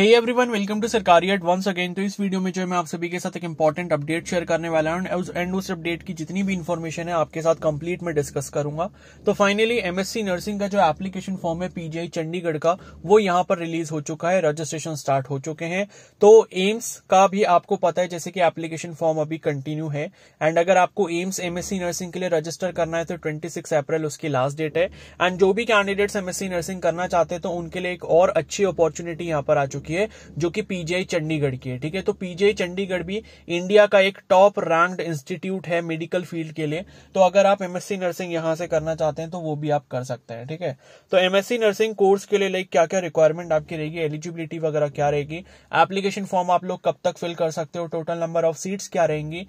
hey everyone welcome to Sarkari at once again तो इस video में जो है मैं आप सभी के साथ एक इंपॉर्टेंट अपडेट शेयर करने वाला हूँ एंड उस अपडेट की जितनी भी इन्फॉर्मेशन है आपके साथ कंप्लीट में डिस्कस करूंगा तो फाइनली एमएससी नर्सिंग का जो एप्लीकेशन फॉर्म है पीजीआई चंडीगढ़ का वो यहाँ पर रिलीज हो चुका है रजिस्ट्रेशन स्टार्ट हो चुके हैं तो एम्स का भी आपको पता है जैसे कि एप्लीकेशन फॉर्म अभी कंटिन्यू है एंड अगर आपको एम्स एमएससी नर्सिंग के लिए रजिस्टर करना है तो ट्वेंटी अप्रैल उसकी लास्ट डेट है एंड जो भी कैंडिडेट्स एमएससी नर्सिंग करना चाहते हैं तो उनके लिए एक और अच्छी अपॉर्चुनिटी यहाँ पर आ चुकी की है जो कि पीजीआई चंडीगढ़ की है ठीक है तो पीजीआई चंडीगढ़ भी इंडिया का एक टॉप रैंक्ड इंस्टीट्यूट है मेडिकल फील्ड के लिए तो अगर आप एमएससी नर्सिंग यहां से करना चाहते हैं तो वो भी आप कर सकते हैं ठीक है तो एमएससी नर्सिंग कोर्स के लिए लाइक क्या क्या रिक्वायरमेंट आपकी रहेगी एलिजिबिलिटी वगैरह क्या रहेगी एप्लीकेशन फॉर्म आप लोग कब तक फिल कर सकते हो टोटल नंबर ऑफ सीट्स क्या रहेंगी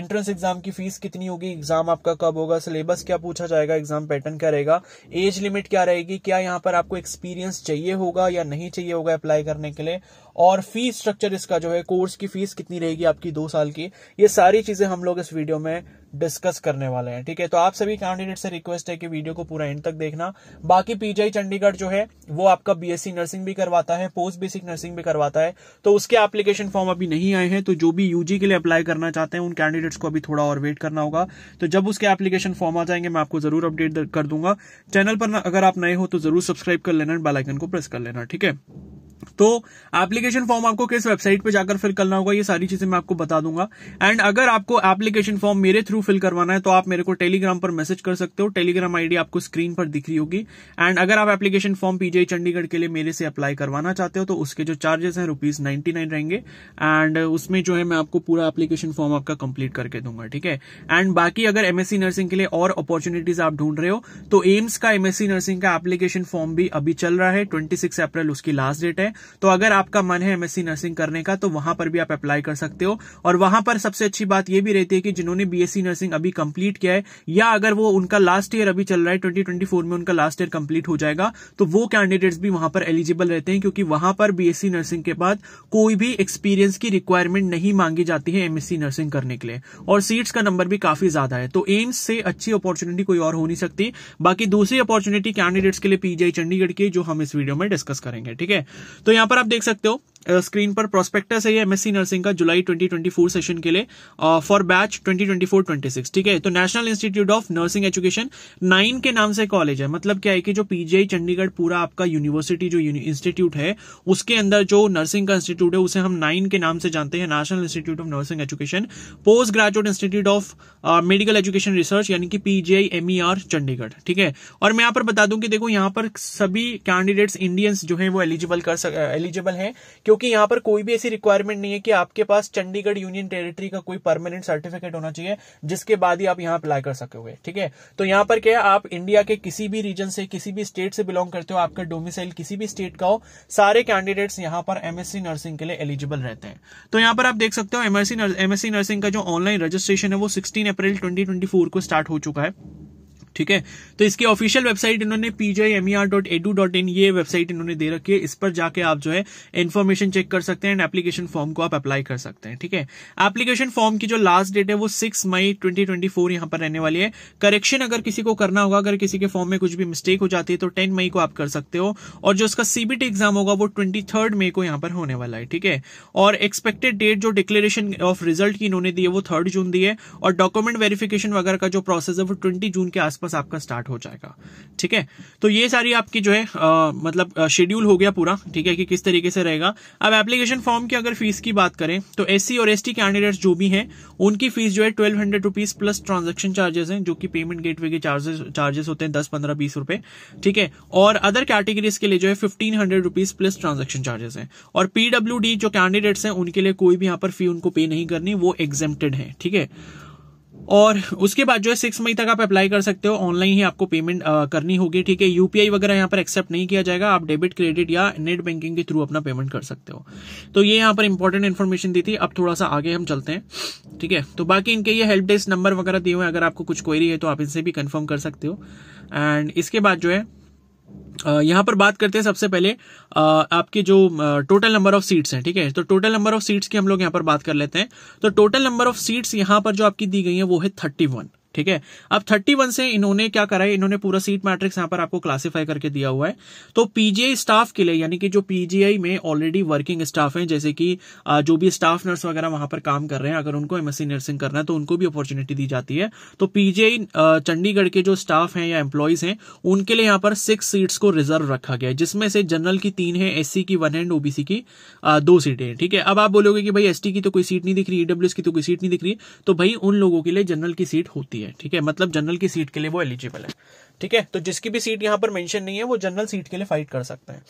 एंट्रेंस एग्जाम की फीस कितनी होगी एग्जाम आपका कब होगा सिलेबस क्या पूछा जाएगा एग्जाम पैटर्न क्या रहेगा एज लिमिट क्या रहेगी क्या यहाँ पर आपको एक्सपीरियंस चाहिए होगा या नहीं चाहिए होगा अप्लाई करने के लिए और फी स्ट्रक्चर इसका जो है कोर्स की फीस कितनी रहेगी आपकी दो साल की ये सारी चीजें हम लोग इस वीडियो में डिस्कस करने वाले हैं ठीक है तो आप सभी कैंडिडेट से रिक्वेस्ट है कि वीडियो को पूरा एंड तक देखना बाकी पीजीआई चंडीगढ़ जो है वो आपका बीएससी नर्सिंग भी करवाता है पोस्ट बेसिक नर्सिंग भी करवाता है तो उसके एप्लीकेशन फॉर्म अभी नहीं आए हैं तो जो भी यूजी के लिए अप्लाई करना चाहते हैं उन कैंडिडेट्स को अभी थोड़ा और वेट करना होगा तो जब उसके एप्लीकेशन फॉर्म आ जाएंगे मैं आपको जरूर अपडेट कर दूंगा चैनल पर अगर आप नए हो तो जरूर सब्सक्राइब कर लेना बेलाइकन को प्रेस कर लेना ठीक है तो एप्लीकेशन फॉर्म आपको किस वेबसाइट पे जाकर फिल करना होगा ये सारी चीजें मैं आपको बता दूंगा एंड अगर आपको एप्लीकेशन फॉर्म मेरे थ्रू फिल करवाना है तो आप मेरे को टेलीग्राम पर मैसेज कर सकते हो टेलीग्राम आईडी आपको स्क्रीन पर दिख रही होगी एंड अगर आप एप्लीकेशन फॉर्म पीजीआई चंडीगढ़ के लिए मेरे से अप्लाई करवाना चाहते हो तो उसके जो चार्जेस हैं रुपीज रहेंगे एंड उसमें जो है मैं आपको पूरा एप्लीकेशन फॉर्म आपका कंप्लीट करके दूंगा ठीक है एंड बाकी अगर एमएससी नर्सिंग के लिए और अपॉर्चुनिटीज आप ढूंढ रहे हो तो एम्स का एमएससी नर्सिंग का एप्लीकेशन फॉर्म भी अभी चल रहा है ट्वेंटी अप्रैल उसकी लास्ट डेट है तो अगर आपका मन है एमएससी नर्सिंग करने का तो वहां पर भी आप अप्लाई कर सकते हो और वहां पर सबसे अच्छी बात यह भी रहती है कि जिन्होंने बीएससी नर्सिंग अभी कंप्लीट किया है या अगर वो उनका लास्ट ईयर अभी चल रहा है ट्वेंटी में उनका लास्ट ईयर कंप्लीट हो जाएगा तो वो कैंडिडेट्स भी वहां पर एलिजिबल रहते हैं क्योंकि वहां पर बीएससी नर्सिंग के बाद कोई भी एक्सपीरियंस की रिक्वायरमेंट नहीं मांगी जाती है एमएससी नर्सिंग करने के लिए और सीट्स का नंबर भी काफी ज्यादा है तो एम्स से अच्छी अपॉर्चुनिटी कोई और हो नहीं सकती बाकी दूसरी अपॉर्चुनिटी कैंडिडेट्स के लिए पीजीआई चंडीगढ़ की जो हम इस वीडियो में डिस्कस करेंगे ठीक है तो यहां पर आप देख सकते हो स्क्रीन पर प्रोस्पेक्टस है ये एमएससी नर्सिंग का जुलाई 2024 सेशन के लिए फॉर बैच 2024-26 ठीक है तो national institute of nursing education NINE के नाम से कॉलेज है मतलब क्या है कि जो पीजीआई चंडीगढ़ पूरा आपका यूनिवर्सिटी जो इंस्टीट्यूट है उसके अंदर जो नर्सिंग का इंस्टीट्यूट है उसे हम नाइन के नाम से जानते हैं national institute of nursing education post graduate institute of medical education research यानी कि पीजीआई एमईआर e चंडीगढ़ ठीक है और मैं यहाँ पर बता दूं कि देखो यहां पर सभी कैंडिडेट्स इंडियंस जो है वो एलिजिबल कर एलिजिबल है क्योंकि यहाँ पर कोई भी ऐसी रिक्वायरमेंट नहीं है कि आपके पास चंडीगढ़ यूनियन टेरिटरी का कोई परमानेंट सर्टिफिकेट होना चाहिए जिसके बाद ही आप यहां अप्लाई कर सकोगे ठीक है तो यहां पर क्या है आप इंडिया के किसी भी रीजन से किसी भी स्टेट से बिलोंग करते हो आपका डोमिसाइल किसी भी स्टेट का हो सारे कैंडिडेट्स यहां पर एमएससी नर्सिंग के लिए एलिजिबल रहते हैं तो यहां पर आप देख सकते हो एमएससी एमएससी नर्सिंग का जो ऑनलाइन रजिस्ट्रेशन है वो सिक्सटीन अप्रैल ट्वेंटी को स्टार्ट हो चुका है ठीक है तो इसकी ऑफिशियल वेबसाइट इन्होंने pjmer.edu.in ये वेबसाइट इन्होंने दे रखी है इस पर जाके आप जो है इन्फॉर्मेशन चेक कर सकते हैं एंड एप्लीकेशन फॉर्म को आप अप्लाई कर सकते हैं ठीक है एप्लीकेशन फॉर्म की जो लास्ट डेट है वो six May twenty twenty four यहां पर रहने वाली है करेक्शन अगर किसी को करना होगा अगर किसी के फॉर्म में कुछ भी मिस्टेक हो जाती है तो टेन मई को आप कर सकते हो और जो उसका सीबीटी एग्जाम होगा वो ट्वेंटी थर्ड मई को यहां पर होने वाला है ठीक है और एक्सपेक्टेड डेट जो डिक्लेरेशन ऑफ रिजल्ट की इन्होंने दी है वो थर्ड जून दी है और डॉक्यूमेंट वेरिफिकेशन वगैरह का जो प्रोसेस है वो ट्वेंटी जून के आसपास आसपास आपका स्टार्ट हो जाएगा ठीक है तो ये सारी आपकी जो है आ, मतलब शेड्यूल हो गया पूरा ठीक है कि किस तरीके से रहेगा अब एप्लीकेशन फॉर्म की अगर फीस की बात करें तो एस और एस कैंडिडेट्स जो भी हैं उनकी फीस जो है twelve hundred rupees plus transaction charges हैं जो कि पेमेंट गेटवे के चार्जेस चार्जेस होते हैं दस पंद्रह बीस रुपए ठीक है और अदर कैटेगरीज के लिए जो है fifteen hundred rupees plus transaction charges हैं और पीडब्ल्यू जो कैंडिडेट्स हैं उनके लिए कोई भी यहां पर फी उनको पे नहीं करनी वो एग्जेम्प्टेड है ठीक है और उसके बाद जो है सिक्स मई तक आप अप्लाई कर सकते हो ऑनलाइन ही आपको पेमेंट करनी होगी ठीक है यूपीआई वगैरह यहाँ पर एक्सेप्ट नहीं किया जाएगा आप डेबिट क्रेडिट या नेट बैंकिंग के थ्रू अपना पेमेंट कर सकते हो तो ये यहाँ पर इंपॉर्टेंट इन्फॉर्मेशन दी थी अब थोड़ा सा आगे हम चलते हैं ठीक है तो बाकी इनके ये हेल्प डेस्क नंबर वगैरह दिए हुए अगर आपको कुछ क्वेरी है तो आप इनसे भी कन्फर्म कर सकते हो एंड इसके बाद जो है यहाँ पर बात करते हैं सबसे पहले आपके जो टोटल नंबर ऑफ सीट्स हैं ठीक है तो टोटल नंबर ऑफ सीट्स की हम लोग यहाँ पर बात कर लेते हैं तो टोटल नंबर ऑफ सीट्स यहाँ पर जो आपकी दी गई है वो है थर्टी वन ठीक है अब 31 से इन्होंने क्या करा है इन्होंने पूरा सीट मैट्रिक्स यहां पर आपको क्लासिफाई करके दिया हुआ है तो पीजीआई स्टाफ के लिए यानी कि जो पीजीआई में ऑलरेडी वर्किंग स्टाफ है जैसे कि जो भी स्टाफ नर्स वगैरह वहां पर काम कर रहे हैं अगर उनको एमएससी नर्सिंग करना है तो उनको भी अपॉर्चुनिटी दी जाती है तो पीजीआई चंडीगढ़ के जो स्टाफ है या एम्प्लॉयज है उनके लिए यहां पर सिक्स सीट्स को रिजर्व रखा गया है जिसमें से जनरल की तीन है एस की वन एंड ओबीसी की दो सीटें हैं ठीक है अब आप बोलोगे कि भाई एस की तो कोई सीट नहीं दिख रही ईडब्ल्यू e की तो कोई सीट नहीं दिख रही तो भाई उन लोगों के लिए जनरल की सीट होती है है ठीक है मतलब जनरल की सीट के लिए वो एलिजिबल है ठीक है तो जिसकी भी सीट यहाँ पर मेंशन नहीं है वो जनरल सीट के लिए फाइट कर सकते हैं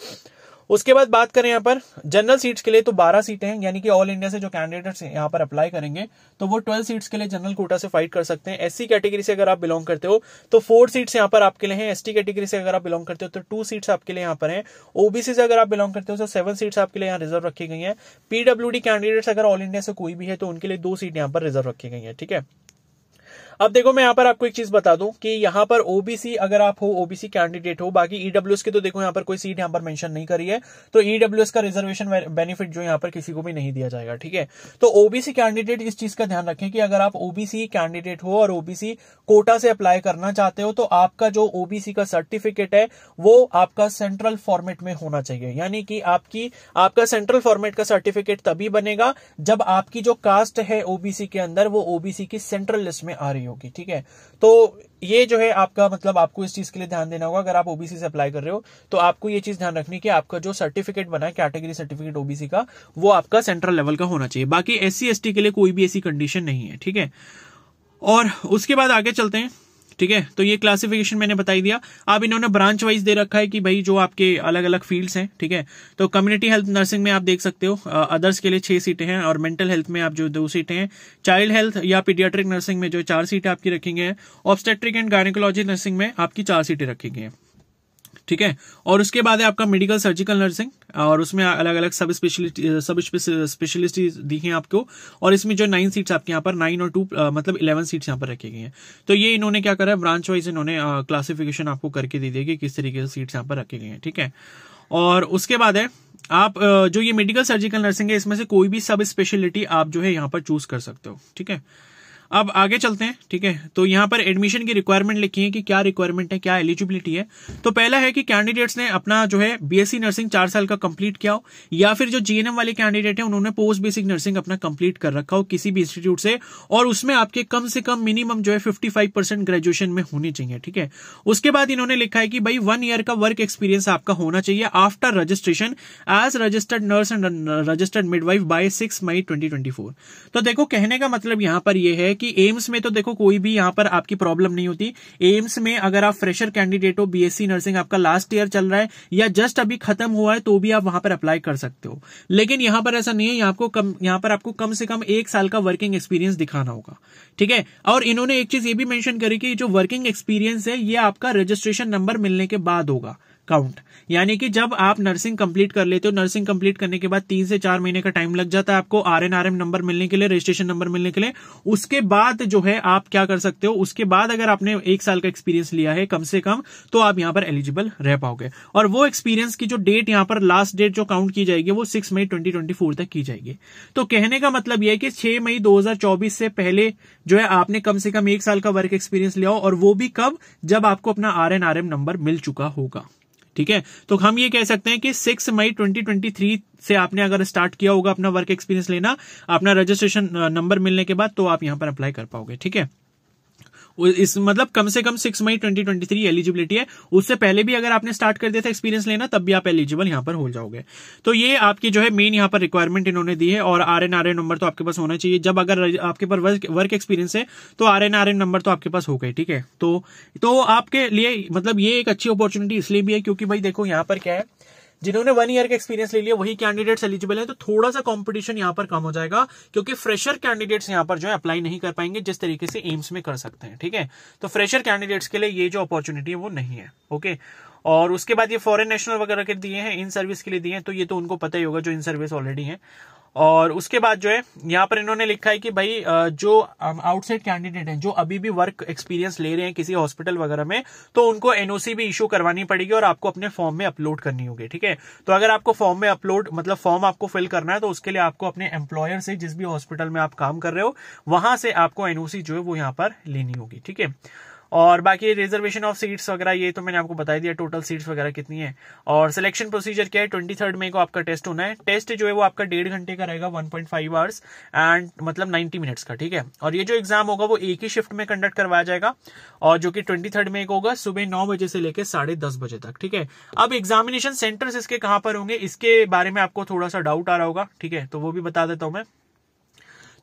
उसके बाद बात करें यहाँ पर जनरल सीट्स के लिए तो 12 सीटें हैं यानी कि ऑल इंडिया से जो कैंडिडेट्स यहाँ पर अप्लाई करेंगे तो वो 12 सीट्स के लिए जनरल कोटा से फाइट कर सकते हैं एससी कैटेगरी से अगर आप बिलोंग करते हो तो फोर सीट्स यहाँ पर आपके लिए हैं एसटी कैटेगरी से अगर आप बिलोंग करते हो तो टू सीट्स आपके लिए यहाँ पर है ओबीसी से अगर आप बिलोंग करते हो तो सेवन सीट्स आपके लिए यहाँ रिजर्व रखी गई है पीडब्ल्यू कैंडिडेट्स अगर ऑल इंडिया से कोई भी है तो उनके लिए दो सीट यहाँ पर रिजर्व रखी गई है ठीक है अब देखो मैं यहाँ पर आपको एक चीज बता दूं कि यहाँ पर ओबीसी अगर आप हो ओबीसी कैंडिडेट हो बाकी ईडब्ल्यू e की तो देखो यहाँ पर कोई सीट यहाँ पर मेंशन नहीं करी है तो ईडब्ल्यू e का रिजर्वेशन बेनिफिट जो यहाँ पर किसी को भी नहीं दिया जाएगा ठीक है तो ओबीसी कैंडिडेट इस चीज का ध्यान रखें कि अगर आप ओबीसी कैंडिडेट हो और ओबीसी कोटा से अप्लाई करना चाहते हो तो आपका जो ओबीसी का सर्टिफिकेट है वो आपका सेंट्रल फॉर्मेट में होना चाहिए यानी कि आपकी आपका सेंट्रल फॉर्मेट का सर्टिफिकेट तभी बनेगा जब आपकी जो कास्ट है ओबीसी के अंदर वो ओबीसी की सेंट्रल लिस्ट में आ रही हो की ठीक है तो ये जो है आपका मतलब आपको इस चीज के लिए ध्यान देना होगा अगर आप ओबीसी से अप्लाई कर रहे हो तो आपको ये चीज ध्यान रखनी कि आपका जो सर्टिफिकेट बना है कैटेगरी सर्टिफिकेट ओबीसी का वो आपका सेंट्रल लेवल का होना चाहिए बाकी एस एसटी के लिए कोई भी ऐसी कंडीशन नहीं है ठीक है और उसके बाद आगे चलते हैं ठीक है तो ये क्लासिफिकेशन मैंने बताई दिया अब इन्होंने ब्रांच वाइज दे रखा है कि भाई जो आपके अलग अलग फील्ड्स हैं ठीक है तो कम्युनिटी हेल्थ नर्सिंग में आप देख सकते हो अदर्स के लिए छह सीटें हैं और मेंटल हेल्थ में आप जो दो सीटें हैं चाइल्ड हेल्थ या पीडियाट्रिक नर्सिंग में जो चार सीटें आपकी रखेंगे ऑब्स्टेट्रिक एंड गायनिकोलॉजी नर्सिंग में आपकी चार सीटें रखेंगे ठीक है और उसके बाद है आपका मेडिकल सर्जिकल नर्सिंग और उसमें अलग अलग सब स्पेशलिटी सब स्पेशलिस्टी दी है आपको और इसमें जो नाइन सीट्स आपके यहाँ पर नाइन और टू मतलब इलेवन सीट्स यहाँ पर रखी गई हैं तो ये इन्होंने क्या करा है ब्रांच वाइज इन्होंने क्लासिफिकेशन आपको करके दे दिया कि किस तरीके से सीट्स यहाँ पर रखी गई हैं ठीक है और उसके बाद है आप जो ये मेडिकल सर्जिकल नर्सिंग है इसमें से कोई भी सब स्पेशलिटी आप जो है यहाँ पर चूज कर सकते हो ठीक है अब आगे चलते हैं ठीक है तो यहाँ पर एडमिशन की रिक्वायरमेंट लिखी है कि क्या रिक्वायरमेंट है क्या एलिजिबिलिटी है तो पहला है कि कैंडिडेट्स ने अपना जो है बीएससी नर्सिंग चार साल का कंप्लीट किया हो या फिर जो जीएनएम वाले कैंडिडेट है उन्होंने पोस्ट बेसिक नर्सिंग अपना कंप्लीट कर रखा हो किसी भी इंस्टीट्यूट से और उसमें आपके कम से कम मिनिमम जो है फिफ्टी ग्रेजुएशन में होनी चाहिए ठीक है उसके बाद इन्होंने लिखा है कि भाई वन ईयर का वर्क एक्सपीरियंस आपका होना चाहिए after registration as registered nurse and registered midwife by six May twenty तो देखो कहने का मतलब यहां पर यह है जबकि एम्स में तो देखो कोई भी यहाँ पर आपकी प्रॉब्लम नहीं होती एम्स में अगर आप फ्रेशर कैंडिडेट हो बीएससी नर्सिंग आपका लास्ट ईयर चल रहा है या जस्ट अभी खत्म हुआ है तो भी आप वहां पर अप्लाई कर सकते हो लेकिन यहां पर ऐसा नहीं है यहाँ कम यहाँ पर आपको कम से कम एक साल का वर्किंग एक्सपीरियंस दिखाना होगा ठीक है और इन्होंने एक चीज ये भी मैंशन करी कि जो वर्किंग एक्सपीरियंस है ये आपका रजिस्ट्रेशन नंबर मिलने के बाद होगा काउंट यानी कि जब आप नर्सिंग कंप्लीट कर लेते हो नर्सिंग कंप्लीट करने के बाद तीन से चार महीने का टाइम लग जाता है आपको R N R M number मिलने के लिए रजिस्ट्रेशन नंबर मिलने के लिए उसके बाद जो है आप क्या कर सकते हो उसके बाद अगर आपने एक साल का एक्सपीरियंस लिया है कम से कम तो आप यहाँ पर एलिजिबल रह पाओगे और वो एक्सपीरियंस की जो डेट यहां पर लास्ट डेट जो काउंट की जाएगी वो six May twenty twenty four तक की जाएगी तो कहने का मतलब यह है कि छह मई दो हजार चौबीस से पहले जो है आपने कम से कम एक साल का वर्क एक्सपीरियंस लिया हो और वो भी कब जब आपको अपना R N R M number मिल चुका होगा ठीक है तो हम ये कह सकते हैं कि सिक्स मई 2023 से आपने अगर स्टार्ट किया होगा अपना वर्क एक्सपीरियंस लेना अपना रजिस्ट्रेशन नंबर मिलने के बाद तो आप यहां पर अप्लाई कर पाओगे ठीक है इस मतलब कम से कम six May twenty twenty three eligibility है उससे पहले भी अगर आपने स्टार्ट कर दिया था एक्सपीरियंस लेना तब भी आप एलिजिबल यहां पर हो जाओगे तो ये आपकी जो है मेन यहां पर रिक्वायरमेंट इन्होंने दी है और R N R N number तो आपके पास होना चाहिए जब अगर आपके पास वर्क, वर्क एक्सपीरियंस है तो R N R N number तो आपके पास हो गए ठीक है तो, तो आपके लिए मतलब ये एक अच्छी अपॉर्चुनिटी इसलिए भी है क्योंकि भाई देखो यहां पर क्या है जिन्होंने वन ईयर का एक्सपीरियंस ले लिया वही कैंडिडेट्स एलिजिबल हैं तो थोड़ा सा कंपटीशन यहां पर कम हो जाएगा क्योंकि फ्रेशर कैंडिडेट्स यहां पर जो है अप्लाई नहीं कर पाएंगे जिस तरीके से एम्स में कर सकते हैं ठीक है तो फ्रेशर कैंडिडेट्स के लिए ये जो अपॉर्चुनिटी है वो नहीं है ओके और उसके बाद ये फॉरन नेशनल वगैरह के दिए हैं इन सर्विस के लिए दिए हैं तो ये तो उनको पता ही होगा जो इन सर्विस ऑलरेडी है और उसके बाद जो है यहाँ पर इन्होंने लिखा है कि भाई जो आउटसाइड कैंडिडेट हैं जो अभी भी वर्क एक्सपीरियंस ले रहे हैं किसी हॉस्पिटल वगैरह में तो उनको एनओसी भी इशू करवानी पड़ेगी और आपको अपने फॉर्म में अपलोड करनी होगी ठीक है तो अगर आपको फॉर्म में अपलोड मतलब फॉर्म आपको फिल करना है तो उसके लिए आपको अपने एम्प्लॉयर से जिस भी हॉस्पिटल में आप काम कर रहे हो वहां से आपको एनओसी जो है वो यहाँ पर लेनी होगी ठीक है और बाकी रिजर्वेशन ऑफ सीट्स वगैरह ये तो मैंने आपको बता दिया टोटल सीट्स वगैरह कितनी है और सिलेक्शन प्रोसीजर क्या है ट्वेंटी थर्ड मई को आपका टेस्ट होना है टेस्ट जो है वो आपका डेढ़ घंटे का रहेगा one point five hours and मतलब नाइन्टी मिनट्स का ठीक है और ये जो एग्जाम होगा वो एक ही शिफ्ट में कंडक्ट करवाया जाएगा और जो कि ट्वेंटी थर्ड मई को होगा सुबह नौ बजे से लेकर साढ़े दस बजे तक ठीक है अब एग्जामिनेशन सेंटर्स इसके कहां पर होंगे इसके बारे में आपको थोड़ा सा डाउट आ रहा होगा ठीक है तो वो भी बता देता हूं मैं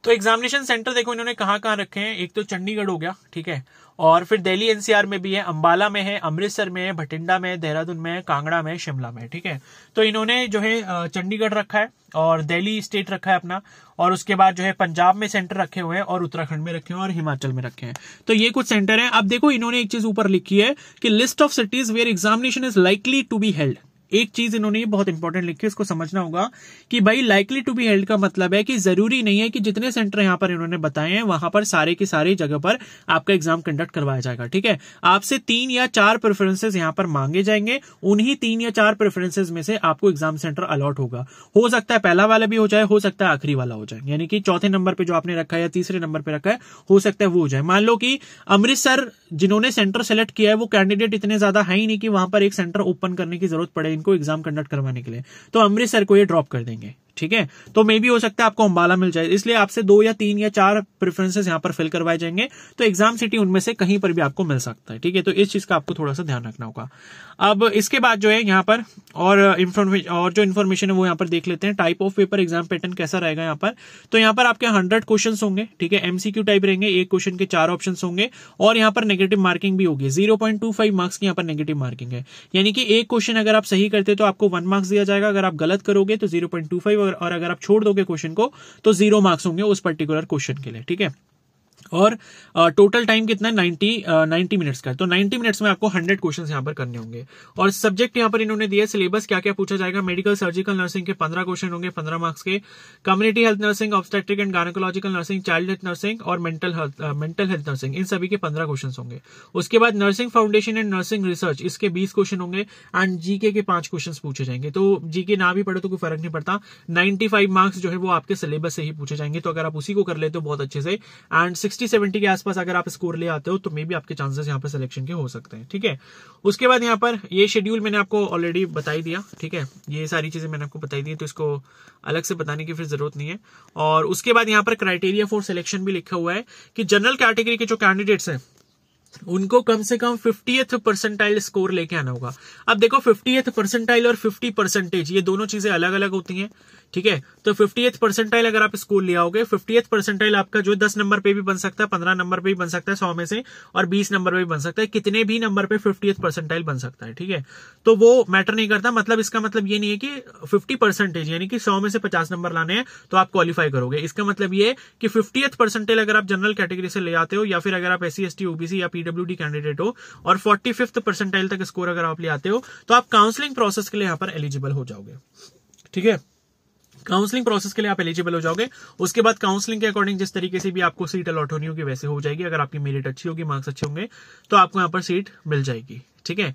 तो एग्जामिनेशन सेंटर देखो इन्होंने कहाँ कहाँ रखे हैं एक तो चंडीगढ़ हो गया ठीक है और फिर दिल्ली एनसीआर में भी है अंबाला में है अमृतसर में है भटिंडा में देहरादून में कांगड़ा में शिमला में ठीक है तो इन्होंने जो है चंडीगढ़ रखा है और दिल्ली स्टेट रखा है अपना और उसके बाद जो है पंजाब में सेंटर रखे हुए हैं और उत्तराखंड में रखे हुए हैं और हिमाचल में रखे हैं तो ये कुछ सेंटर हैं अब देखो इन्होंने एक चीज ऊपर लिखी है कि list of cities where examination is likely to be held एक चीज इन्होंने बहुत इंपॉर्टेंट लिखी है उसको समझना होगा कि भाई लाइकली टू बी हेल्ड का मतलब है कि जरूरी नहीं है कि जितने सेंटर यहां पर इन्होंने बताए हैं वहां पर सारे की सारी जगह पर आपका एग्जाम कंडक्ट करवाया जाएगा ठीक है आपसे तीन या चार प्रेफरेंसेज यहां पर मांगे जाएंगे उन्हीं तीन या चार प्रेफरेंसेज में से आपको एग्जाम सेंटर अलॉट होगा हो सकता है पहला वाला भी हो जाए हो सकता है आखिरी वाला हो जाए यानी कि चौथे नंबर पर जो आपने रखा है या तीसरे नंबर पर रखा है हो सकता है वो हो जाए मान लो कि अमृतसर जिन्होंने सेंटर सेलेक्ट किया है वो कैंडिडेट इतने ज्यादा है ही नहीं कि वहां पर एक सेंटर ओपन करने की जरूरत पड़े इनको एग्जाम कंडक्ट करवाने के लिए तो अमृतसर को ये ड्रॉप कर देंगे ठीक है तो मे भी हो सकता है आपको अंबाला मिल जाए इसलिए आपसे दो या तीन या चार प्रेफरेंसेस यहां पर फिल करवाए जाएंगे तो एग्जाम सिटी उनमें से कहीं पर भी आपको मिल सकता है ठीक है तो इस चीज का आपको थोड़ा सा ध्यान रखना होगा अब इसके बाद जो है यहां पर और इन्फॉर्मेशन और जो इन्फॉर्मेशन है वो यहां पर देख लेते हैं type of paper exam pattern कैसा रहेगा यहां पर तो यहां पर आपके हंड्रेड क्वेश्चन होंगे ठीक है एमसीक्यू टाइप रहेंगे एक क्वेश्चन के चार ऑप्शन होंगे और यहां पर नेगेटिव मार्किंग भी होगी जीरो मार्क्स की यहां पर नेगेटिव मार्किंग है यानी कि एक क्वेश्चन अगर आप सही करते तो आपको वन मार्क्स दिया जाएगा अगर आप गलत करोगे तो जीरो और अगर आप छोड़ दोगे क्वेश्चन को तो जीरो मार्क्स होंगे उस पर्टिकुलर क्वेश्चन के लिए ठीक है और टोटल टाइम कितना है नाइन्टी नाइन्टी मिनट्स का तो नाइन्टी मिनट्स में आपको हंड्रेड क्वेश्चन यहाँ पर करने होंगे और सब्जेक्ट यहाँ पर इन्होंने दिया सिलेबस क्या क्या पूछा जाएगा मेडिकल सर्जिकल नर्सिंग के पंद्रह क्वेश्चन होंगे पंद्रह मार्क्स के community health nursing obstetric and gynaecological nursing child health nursing और मेंटल मेंटल हेल्थ नर्सिंग इन सभी के पंद्रह क्वेश्चन होंगे उसके बाद nursing foundation and nursing research इसके बीस क्वेश्चन होंगे एंड जीके के पांच क्वेश्चन पूछे जाएंगे तो जीके ना भी पढ़े तो कोई फर्क नहीं पड़ता नाइन्टी मार्क्स जो है वो आपके सिलेबस से ही पूछे जाएंगे तो अगर आप उसी को कर ले तो बहुत अच्छे से एंड सिक्स सिक्सटी सेवेंटी के आसपास अगर आप स्कोर ले आते हो तो मे बी आपके चांसेस यहाँ पर सिलेक्शन के हो सकते हैं ठीक है उसके बाद यहाँ पर ये शेड्यूल मैंने आपको ऑलरेडी बताई दिया ठीक है ये सारी चीजें मैंने आपको बताई दी तो इसको अलग से बताने की फिर जरूरत नहीं है और उसके बाद यहाँ पर क्राइटेरिया फॉर सिलेक्शन भी लिखा हुआ है कि जनरल कैटेगरी के जो कैंडिडेट्स हैं उनको कम से कम फिफ्टी परसेंटाइल स्कोर लेके आना होगा अब देखो फिफ्टी परसेंटाइल और फिफ्टी परसेंटेज ये दोनों चीजें अलग अलग होती हैं ठीक है तो फिफ्टी परसेंटाइल अगर आप स्कोर ले आओगे फिफ्टी परसेंटाइल आपका जो दस नंबर पे भी बन सकता है पंद्रह नंबर पे भी बन सकता है सौ में से और बीस नंबर पे भी बन सकता है कितने भी नंबर पे फिफ्टी परसेंटाइल बन सकता है ठीक है तो वो मैटर नहीं करता मतलब इसका मतलब ये नहीं है कि फिफ्टी परसेंटेज यानी कि सौ में से पचास नंबर लाने हैं तो आप क्वालिफाई करोगे इसका मतलब ये कि फिफ्टी परसेंटाइल अगर आप जनरल कैटेगरी से ले आते हो या फिर अगर आप S C S T OBC या पी पीडब्ल्यू कैंडिडेट हो और फोर्टी फिफ्थ परसेंटाइल तक स्कोर अगर आप ले आते हो तो आप काउंसलिंग प्रोसेस के लिए यहां पर एलिजिबल हो जाओगे ठीक है काउंसलिंग प्रोसेस के लिए आप एलिजिबल हो जाओगे उसके बाद काउंसलिंग के अकॉर्डिंग जिस तरीके से भी आपको सीट अलॉट होनी होगी वैसे हो जाएगी अगर आपकी मेरिट अच्छी होगी मार्क्स अच्छे होंगे तो आपको यहाँ पर सीट मिल जाएगी ठीक है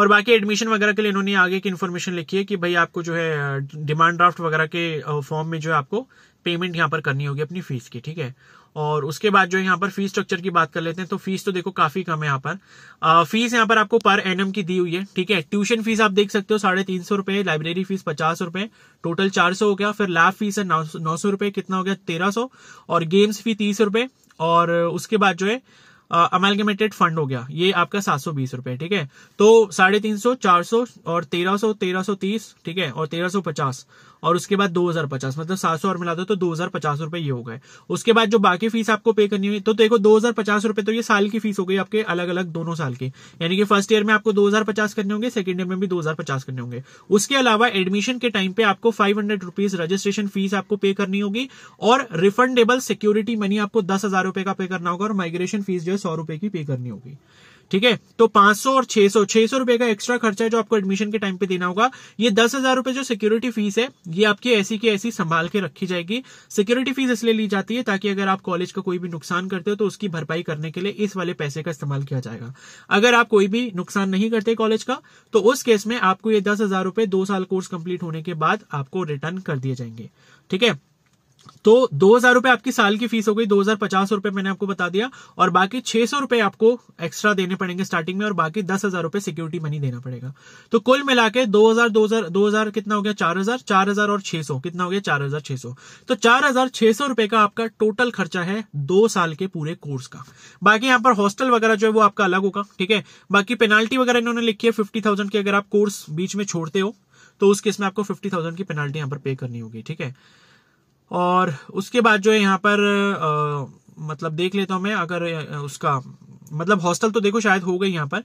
और बाकी एडमिशन वगैरह के लिए इन्होंने आगे की इन्फॉर्मेशन लिखी है कि भाई आपको जो है डिमांड ड्राफ्ट वगैरह के फॉर्म में जो है आपको पेमेंट यहाँ पर करनी होगी अपनी फीस की ठीक है और उसके बाद जो यहाँ पर फीस स्ट्रक्चर की बात कर लेते हैं तो फीस तो देखो काफी कम है यहाँ पर फीस यहाँ पर आपको पर एनम की दी हुई है ठीक है ट्यूशन फीस आप देख सकते हो साढ़े तीन सौ रुपए लाइब्रेरी फीस पचास रुपए टोटल चार सौ हो गया फिर लैब फीस है नौ सौ रुपए कितना हो गया तेरह सौ और गेम्स फी तीस रुपए और उसके बाद जो है अमेलगमेटेड फंड हो गया ये आपका सात सौ बीस रुपए ठीक है तो साढ़े तीन सौ चार सौ और तेरह सौ तेरह सौ तीस ठीक है और तेरह सौ पचास और उसके बाद 2050 मतलब 700 और मिला दो तो दो हजार पचास रुपए ये हो गए उसके बाद जो बाकी फीस आपको पे करनी हुई तो देखो दो हजार पचास रुपए तो ये साल की फीस हो गई आपके अलग अलग दोनों साल के यानी कि फर्स्ट ईयर में आपको दो हजार पचास करने होंगे सेकंड ईयर में भी दो हजार पचास करने होंगे उसके अलावा एडमिशन के टाइम पे आपको five hundred rupees registration fees आपको पे करनी होगी और रिफंडेबल सिक्योरिटी मनी आपको दस हजार रुपए का पे करना होगा और माइग्रेशन फीस जो है सौ रुपए की पे करनी होगी ठीक है तो 500 और 600 600 रुपए का एक्स्ट्रा खर्चा है जो आपको एडमिशन के टाइम पे देना होगा ये दस हजार रुपए जो सिक्योरिटी फीस है ये आपकी ऐसी की ऐसी संभाल के रखी जाएगी सिक्योरिटी फीस इसलिए ली जाती है ताकि अगर आप कॉलेज का कोई भी नुकसान करते हो तो उसकी भरपाई करने के लिए इस वाले पैसे का इस्तेमाल किया जाएगा अगर आप कोई भी नुकसान नहीं करते कॉलेज का तो उस केस में आपको ये दस हजार रुपए दो साल कोर्स कंप्लीट होने के बाद आपको रिटर्न कर दिए जाएंगे ठीक है तो दो हजार रुपए आपकी साल की फीस हो गई दो हजार पचास रुपए मैंने आपको बता दिया और बाकी छह सौ रुपए आपको एक्स्ट्रा देने पड़ेंगे स्टार्टिंग में और बाकी दस हजार रुपए सिक्योरिटी मनी देना पड़ेगा तो कुल मिला के दो हजार दो हजार दो हजार कितना हो गया चार हजार चार हजार और छह सौ कितना हो गया चार हजार छह सौ तो चार हजार छह सौ रुपए का आपका टोटल खर्चा है दो साल के पूरे कोर्स का बाकी यहाँ पर हॉस्टल वगैरह जो है वो आपका अलग होगा ठीक है बाकी पेनाल्टी वगैरह इन्होंने लिखी है फिफ्टी थाउजेंड की अगर आप कोर्स बीच में छोड़ते हो तो उस केस में आपको फिफ्टी थाउजेंड की पेनाल्टी यहाँ पर पे करनी होगी ठीक है और उसके बाद जो है यहाँ पर आ, मतलब देख लेता हूँ मैं अगर उसका मतलब हॉस्टल तो देखो शायद हो गई यहाँ पर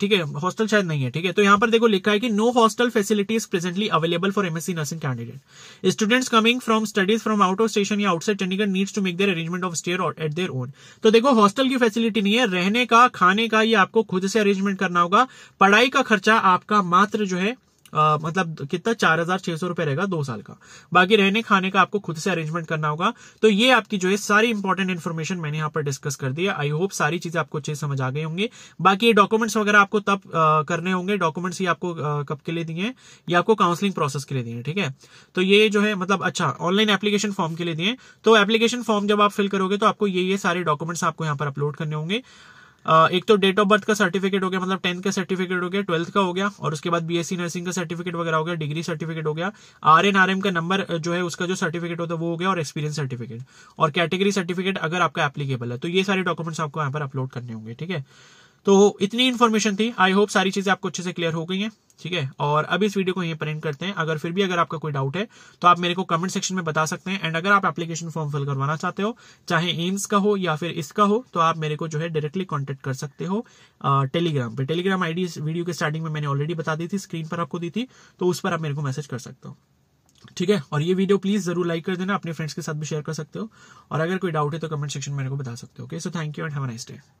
ठीक है हॉस्टल शायद नहीं है ठीक है तो यहाँ पर देखो लिखा है कि no hostel facilities presently available for MSc nursing candidate students coming from studies from out of station या outside Chandigarh needs to make their arrangement of stay at their own तो देखो हॉस्टल की फैसिलिटी नहीं है रहने का खाने का ये आपको खुद से अरेंजमेंट करना होगा पढ़ाई का खर्चा आपका मात्र जो है आ, मतलब कितना चार हजार छह सौ रुपए रहेगा दो साल का बाकी रहने खाने का आपको खुद से अरेंजमेंट करना होगा तो ये आपकी जो है सारी इंपॉर्टेंट इन्फॉर्मेशन मैंने यहाँ पर डिस्कस कर दी है आई होप सारी चीजें आपको अच्छे समझ आ गई होंगी बाकी ये डॉक्यूमेंट्स वगैरह आपको तब आ, करने होंगे डॉक्यूमेंट्स ये आपको आ, कब के लिए दिए हैं आपको काउंसलिंग प्रोसेस के लिए दिए ठीक है तो ये जो है मतलब अच्छा ऑनलाइन एप्लीकेशन फॉर्म के लिए दिए तो एप्लीकेशन फॉर्म जब आप फिल करोगे तो आपको ये ये सारे डॉक्यूमेंट्स आपको यहाँ पर अपलोड करने होंगे एक तो डेट ऑफ बर्थ का सर्टिफिकेट हो गया मतलब टेंथ का सर्टिफिकेट हो गया ट्वेल्थ का हो गया और उसके बाद बीएससी नर्सिंग का सर्टिफिकेट वगैरह हो गया डिग्री सर्टिफिकेट हो गया आर एन आर एम का नंबर जो है उसका जो सर्टिफिकेट होता है वो हो गया और एक्सपीरियंस सर्टिफिकेट और कैटेगरी सर्टिफिकेट अगर आपका एप्लीकेबल है तो ये सारे डॉक्यूमेंट्स आपको यहाँ पर अपलोड करने होंगे ठीक है तो इतनी इन्फॉर्मेशन थी आई होप सारी चीजें आपको अच्छे से क्लियर हो गई हैं ठीक है और अब इस वीडियो को यहीं पर एंड करते हैं अगर फिर भी अगर आपका कोई डाउट है तो आप मेरे को कमेंट सेक्शन में बता सकते हैं एंड अगर आप एप्लीकेशन फॉर्म फिल करवाना चाहते हो चाहे एम्स का हो या फिर इसका हो तो आप मेरे को जो है डायरेक्टली कॉन्टेक्ट कर सकते हो टेलीग्राम पे टेलीग्राम आईडी इस वीडियो के स्टार्टिंग में मैंने ऑलरेडी बता दी थी स्क्रीन पर आपको दी थी तो उस पर आप मेरे को मैसेज कर सकते हो ठीक है और ये वीडियो प्लीज जरूर लाइक कर देना अपने फ्रेंड्स के साथ भी शेयर कर सकते हो और अगर कोई डाउट है तो कमेंट सेक्शन में मेरे को बता सकते हो okay so thank you and have nice day